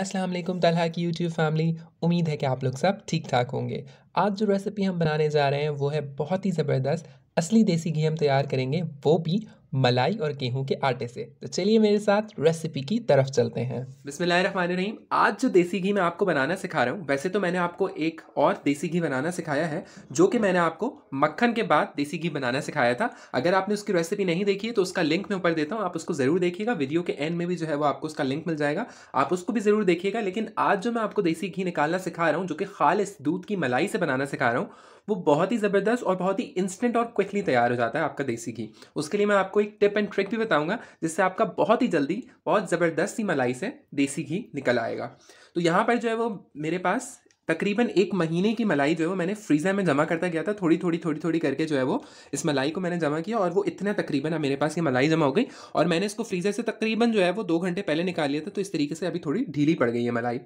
अस्सलाम वालेकुम तलहा की यूट्यूब फैमिली उम्मीद है कि आप लोग सब ठीक ठाक होंगे आज जो रेसिपी हम बनाने जा रहे हैं वो है बहुत ही ज़बरदस्त असली देसी घी हम तैयार करेंगे वो भी मलाई और गेहूं के आटे से तो चलिए मेरे साथ रेसिपी की तरफ चलते हैं रहीम आज जो देसी घी मैं आपको बनाना सिखा रहा हूँ वैसे तो मैंने आपको एक और देसी घी बनाना सिखाया है जो कि मैंने आपको मक्खन के बाद देसी घी बनाना सिखाया था अगर आपने उसकी रेसिपी नहीं देखी है तो उसका लिंक मैं ऊपर देता हूँ आप उसको ज़रूर देखिएगा वीडियो के एंड में भी जो है वो आपको उसका लिंक मिल जाएगा आप उसको भी ज़रूर देखिएगा लेकिन आज जो मैं आपको देसी घी निकालना सिखा रहा हूँ जो कि खालिस दूध की मलाई से बनाना सिखा रहा हूँ वो बहुत ही ज़बरदस्त और बहुत ही इंस्टेंट और क्विकली तैयार हो जाता है आपका देसी घी उसके लिए मैं आपको एक टिप एंड ट्रिक भी बताऊँगा जिससे आपका बहुत ही जल्दी बहुत ज़बरदस्त ही मलाई से देसी घी निकल आएगा तो यहाँ पर जो है वो मेरे पास तकरीबन एक महीने की मलाई जो है वो मैंने फ्रीज़र में जमा करता गया था थोड़ी थोड़ी थोड़ी थोड़ी करके जो है वो इस मलाई को मैंने जमा किया और वो इतना तकरीबन मेरे पास ये मलाई जमा हो गई और मैंने इसको फ्रीज़र से तकरीबन जो है वो दो घंटे पहले निकाल लिया था तो इस तरीके से अभी थोड़ी ढीली पड़ गई है मलाई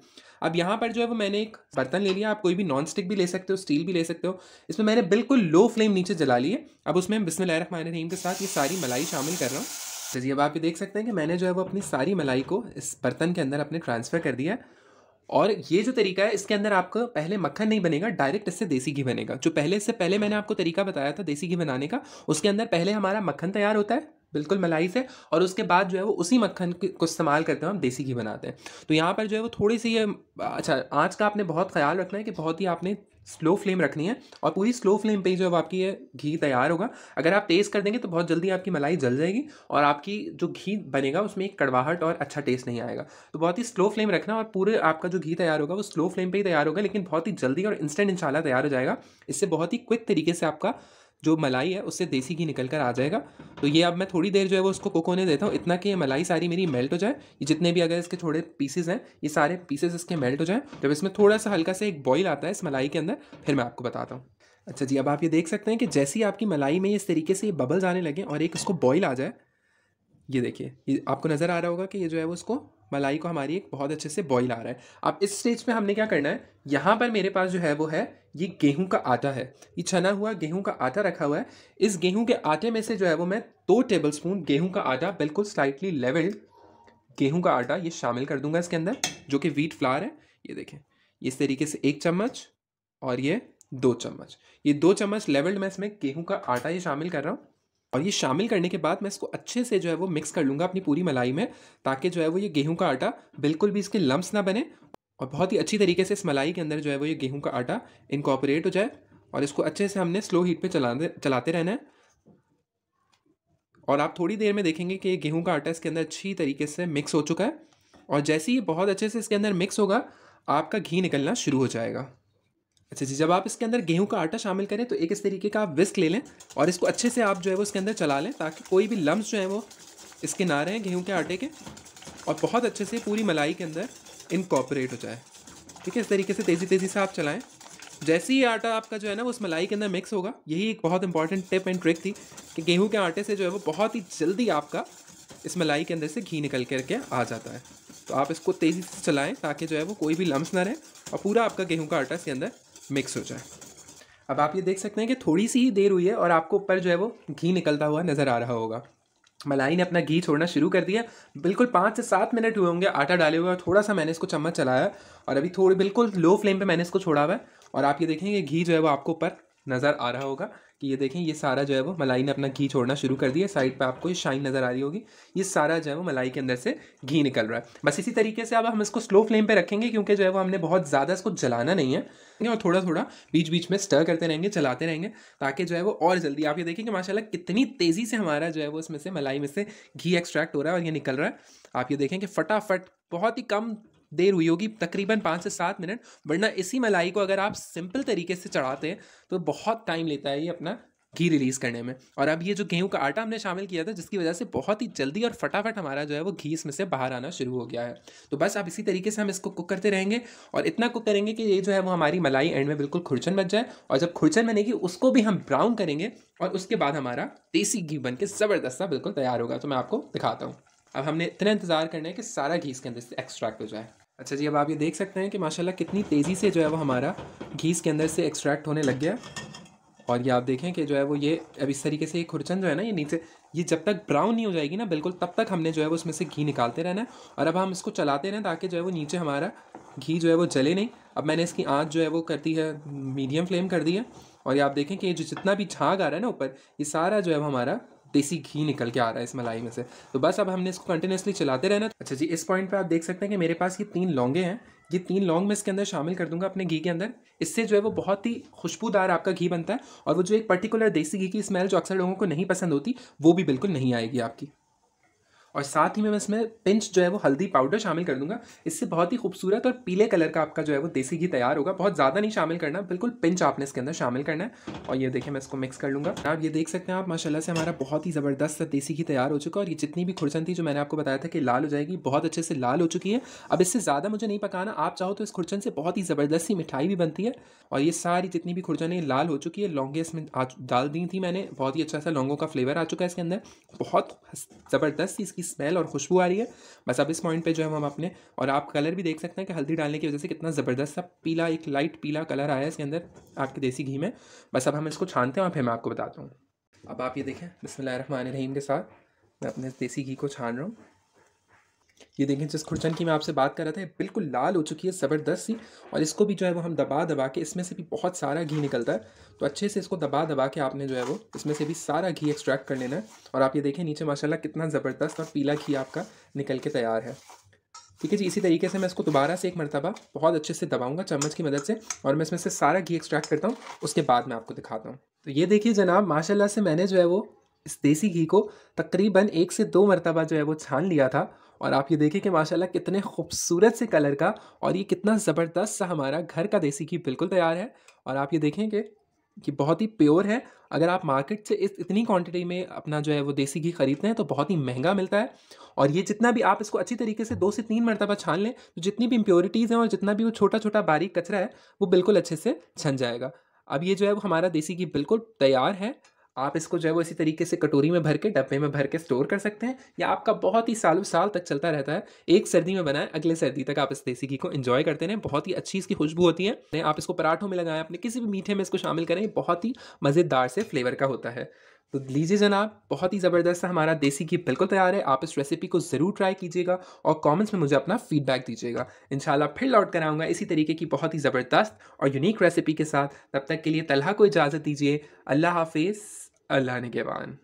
अब यहाँ पर जो है वो मैंने एक बर्तन ले लिया आप कोई भी नॉन स्टिक भी ले सकते हो स्टील भी ले सकते हो इसमें मैंने बिल्कुल लो फ्लेम नीचे जला लिए अब उसमें बिस्मिल्लाह रहमान रहीम के साथ ये सारी मलाई शामिल कर रहा हूँ चलिए अब आप ये देख सकते हैं कि मैंने जो है वो अपनी सारी मलाई को इस बर्तन के अंदर अपने ट्रांसफ़र कर दिया है और ये जो तरीका है इसके अंदर आपका पहले मक्खन नहीं बनेगा डायरेक्ट इससे देसी घी बनेगा जो पहले इससे पहले मैंने आपको तरीका बताया था देसी घी बनाने का उसके अंदर पहले हमारा मक्खन तैयार होता है बिल्कुल मलाई से और उसके बाद जो है वो उसी मक्खन को इस्तेमाल करते हैं हम देसी घी बनाते हैं तो यहाँ पर जो है वो थोड़ी सी ये अच्छा आँच का आपने बहुत ख्याल रखना है कि बहुत ही आपने स्लो फ्लेम रखनी है और पूरी स्लो फ्लेम पे जो है आपकी ये घी तैयार होगा अगर आप तेज़ कर देंगे तो बहुत जल्दी आपकी मलाई जल जाएगी और आपकी जो घी बनेगा उसमें एक कड़वाहट और अच्छा टेस्ट नहीं आएगा तो बहुत ही स्लो फ्लेम रखना और पूरे आपका जो घी तैयार होगा वो स्लो फ्लेम पर ही तैयार होगा लेकिन बहुत ही जल्दी और इंस्टेंट इंशाला तैयार हो जाएगा इससे बहुत ही क्विक तरीके से आपका जो मलाई है उससे देसी घी निकल कर आ जाएगा तो ये अब मैं थोड़ी देर जो है वो उसको कुक होने देता हूँ इतना कि ये मलाई सारी मेरी मेल्ट हो जाए ये जितने भी अगर इसके थोड़े पीसेज हैं ये सारे पीसेज इसके मेल्ट हो जाए जब इसमें थोड़ा सा हल्का सा एक बॉइल आता है इस मलाई के अंदर फिर मैं आपको बताता हूँ अच्छा जी अब आप ये देख सकते हैं कि जैसे ही आपकी मलाई में इस तरीके से ये बबल्स आने लगे और एक इसको बॉयल आ जाए ये देखिए ये आपको नज़र आ रहा होगा कि ये जो है वो उसको मलाई को हमारी एक बहुत अच्छे से बॉईल आ रहा है अब इस स्टेज पे हमने क्या करना है यहाँ पर मेरे पास जो है वो है ये गेहूं का आटा है ये छना हुआ गेहूं का आटा रखा हुआ है इस गेहूं के आटे में से जो है वो मैं दो टेबल स्पून गेहूँ का आटा बिल्कुल स्लाइटली लेवल्ड गेहूँ का आटा ये शामिल कर दूंगा इसके अंदर जो कि व्हीट फ्लावर है ये देखें इस तरीके से एक चम्मच और ये दो चम्मच ये दो चम्मच लेवल्ड मैं इसमें गेहूँ का आटा ये शामिल कर रहा हूँ और ये शामिल करने के बाद मैं इसको अच्छे से जो है वो मिक्स कर लूँगा अपनी पूरी मलाई में ताकि जो है वो ये गेहूँ का आटा बिल्कुल भी इसके लम्ब ना बने और बहुत ही अच्छी तरीके से इस मलाई के अंदर जो है वो ये गेहूँ का आटा इनकॉपरेट हो जाए और इसको अच्छे से हमने स्लो हीट पर चलाते चलाते रहना है और आप थोड़ी देर में देखेंगे कि ये गेहूँ का आटा इसके अंदर अच्छी तरीके से मिक्स हो चुका है और जैसे ही बहुत अच्छे से इसके अंदर मिक्स होगा आपका घी निकलना शुरू हो जाएगा अच्छा जी जब आप इसके अंदर गेहूं का आटा शामिल करें तो एक इस तरीके का आप विस्क ले लें और इसको अच्छे से आप जो है वो इसके अंदर चला लें ताकि कोई भी लम्ब जो है वो इसके ना रहे गेहूँ के आटे के और बहुत अच्छे से पूरी मलाई के अंदर इनकॉपरेट हो जाए ठीक है इस तरीके से तेज़ी तेज़ी से आप चलाएँ जैसे ही आटा आपका जो है ना वो उस मलाई के अंदर मिक्स होगा यही एक बहुत इंपॉर्टेंट टिप एंड ट्रिक थी कि गेहूँ के आटे से जो है वो बहुत ही जल्दी आपका इस मलाई के अंदर से घी निकल करके आ जाता है तो आप इसको तेज़ी से चलाएं ताकि जो है वो कोई भी लम्स ना रहे और पूरा आपका गेहूँ का आटा इसके अंदर मिक्स हो जाए अब आप ये देख सकते हैं कि थोड़ी सी ही देर हुई है और आपको ऊपर जो है वो घी निकलता हुआ नज़र आ रहा होगा मलाई ने अपना घी छोड़ना शुरू कर दिया बिल्कुल पाँच से सात मिनट हुए होंगे आटा डाले हुए और थोड़ा सा मैंने इसको चम्मच चलाया और अभी थोड़ी बिल्कुल लो फ्लेम पे मैंने इसको छोड़ा हुआ है और आप ये देखेंगे घी जो है वो आपको ऊपर नज़र आ रहा होगा कि ये देखें ये सारा जो है वो मलाई ने अपना घी छोड़ना शुरू कर दिया साइड पे आपको ये शाइन नज़र आ रही होगी ये सारा जो है वो मलाई के अंदर से घी निकल रहा है बस इसी तरीके से अब हम इसको स्लो फ्लेम पे रखेंगे क्योंकि जो है वो हमने बहुत ज़्यादा इसको जलाना नहीं है और थोड़ा थोड़ा बीच बीच में स्टर करते रहेंगे चलाते रहेंगे ताकि जो है वो और जल्दी आप ये देखें कि माशाला कितनी तेज़ी से हमारा जो है वो इसमें से मलाई में से घी एक्सट्रैक्ट हो रहा है और ये निकल रहा है आप ये देखें कि फटाफट बहुत ही कम देर हुई होगी तकरीबन पाँच से सात मिनट वरना इसी मलाई को अगर आप सिंपल तरीके से चढ़ाते हैं तो बहुत टाइम लेता है ये अपना घी रिलीज़ करने में और अब ये जो गेहूं का आटा हमने शामिल किया था जिसकी वजह से बहुत ही जल्दी और फटाफट हमारा जो है वो घी इसमें से बाहर आना शुरू हो गया है तो बस आप इसी तरीके से हम इसको कुक करते रहेंगे और इतना कुक करेंगे कि ये जो है वो हमारी मलाई एंड में बिल्कुल खुरचन बच जाए और जब खुरचन बनेगी उसको भी हम ब्राउन करेंगे और उसके बाद हमारा देसी घी बन के ज़बरदस्ता बिल्कुल तैयार होगा तो मैं आपको दिखाता हूँ अब हमने इतना इंतज़ार करना है कि सारा घी इसके अंदर से एक्स्ट्रैक्ट हो जाए अच्छा जी अब आप ये देख सकते हैं कि माशाल्लाह कितनी तेज़ी से जो है वो हमारा घीस के अंदर से एक्सट्रैक्ट होने लग गया और ये आप देखें कि जो है वो ये अब इस तरीके से ये खुरचन जो है ना ये नीचे ये जब तक ब्राउन नहीं हो जाएगी ना बिल्कुल तब तक हमने जो है वो उसमें से घी निकालते रहना है और अब हम इसको चलाते रहें ताकि जो है वो नीचे हमारा घी जो है वो जले नहीं अब मैंने इसकी आँच जो है वो करती है मीडियम फ्लेम कर दी है और ये आप देखें कि ये जो जितना भी झाग आ रहा है ना ऊपर ये सारा जो है हमारा देसी घी निकल के आ रहा है इस मलाई में से तो बस अब हमने इसको कंटिन्यूसली चलाते रहना अच्छा जी इस पॉइंट पे आप देख सकते हैं कि मेरे पास ये तीन लौंगे हैं ये तीन लौंग मैं इसके अंदर शामिल कर दूंगा अपने घी के अंदर इससे जो है वो बहुत ही खुशबूदार आपका घी बनता है और वो जो एक पर्टिकुलर देसी घी की स्मेल जो अक्सर लोगों को नहीं पसंद होती वो भी बिल्कुल नहीं आएगी आपकी और साथ ही मैं इसमें पिंच जो है वो हल्दी पाउडर शामिल कर दूंगा इससे बहुत ही खूबसूरत और पीले कलर का आपका जो है वो देसी घी तैयार होगा बहुत ज़्यादा नहीं शामिल करना बिल्कुल पिंच आपने इसके अंदर शामिल करना है और ये देखिए मैं इसको मिक्स कर लूँगा आप ये देख सकते हैं आप माशाला से हमारा बहुत ही ज़बरदस्त देसी घी तैयार हो चुका है और ये जितनी भी खुरचन थी जो मैंने आपको बताया था कि लाल हो जाएगी बहुत अच्छे से लाल हो चुकी है अब इससे ज़्यादा मुझे नहीं पकाना आप चाहो तो इस खुरचन से बहुत ही ज़बरदस्ती मिठाई भी बनती है और ये सारी जितनी भी खुरचन है लाल हो चुकी है लौंगे इसमें डाल दी थी मैंने बहुत ही अच्छा सा लौंगों का फ्लेवर आ चुका है इसके अंदर बहुत ज़बरदस्त इसकी स्मेल और खुशबू आ रही है बस अब इस पॉइंट पे जो है हम अपने और आप कलर भी देख सकते हैं कि हल्दी डालने की वजह से कितना ज़बरदस्त सा पीला एक लाइट पीला कलर आया है इसके अंदर आपके देसी घी में बस अब हम इसको छानते हैं और फिर मैं आपको बताता हूँ अब आप ये देखें बसमीम रहीम के साथ मैं अपने देसी घी को छान रहा हूँ ये देखें जिस खुर्चन की मैं आपसे बात कर रहा था बिल्कुल लाल हो चुकी है ज़बरदस्त सी और इसको भी जो है वो हम दबा दबा के इसमें से भी बहुत सारा घी निकलता है तो अच्छे से इसको दबा दबा के आपने जो है वो इसमें से भी सारा घी एक्सट्रैक्ट कर लेना है और आप ये देखें नीचे माशाल्लाह कितना ज़बरदस्त और पीला घी आपका निकल के तैयार है ठीक है जी इसी तरीके से मैं इसको दोबारा से एक मरतबा बहुत अच्छे से दबाऊंगा चम्मच की मदद से और मैं इसमें से सारा घी एक्सट्रैक्ट करता हूँ उसके बाद मैं आपको दिखाता हूँ तो ये देखिए जनाब माशाल्लाह से मैंने जो है वो इस देसी घी को तकरीबन एक से दो मरतबा जो है वो छान लिया था और आप ये देखिए कि माशाल्लाह कितने खूबसूरत से कलर का और ये कितना ज़बरदस्त सा हमारा घर का देसी घी बिल्कुल तैयार है और आप ये देखें कि कि बहुत ही प्योर है अगर आप मार्केट से इस इतनी क्वांटिटी में अपना जो है वो देसी घी खरीदते हैं तो बहुत ही महंगा मिलता है और ये जितना भी आप इसको अच्छी तरीके से दो से तीन मरतबा छान लें तो जितनी भी इम्प्योरिटीज़ हैं और जितना भी वो छोटा छोटा बारीक कचरा है वो बिल्कुल अच्छे से छन जाएगा अब ये जो है वो हमारा देसी घी बिल्कुल तैयार है आप इसको जो है वो इसी तरीके से कटोरी में भर के डब्बे में भर के स्टोर कर सकते हैं या आपका बहुत ही सालों साल तक चलता रहता है एक सर्दी में बनाएं अगले सर्दी तक आप इस देसी घी को इंजॉय करते रहें बहुत ही अच्छी इसकी खुशबू होती है आप इसको पराठों में लगाएं अपने किसी भी मीठे में इसको शामिल करें बहुत ही मज़ेदार से फ्लेवर का होता है तो लीजिए जनाब बहुत ही ज़बरदस्त हमारा देसी घी बिल्कुल तैयार है आप इस रेसिपी को ज़रूर ट्राई कीजिएगा और कमेंट्स में मुझे अपना फीडबैक दीजिएगा इन फिर लौट कर आऊँगा इसी तरीके की बहुत ही ज़बरदस्त और यूनिक रेसिपी के साथ तब तक के लिए तलहा को इजाज़त दीजिए अल्लाह हाफिज़ alleine gewann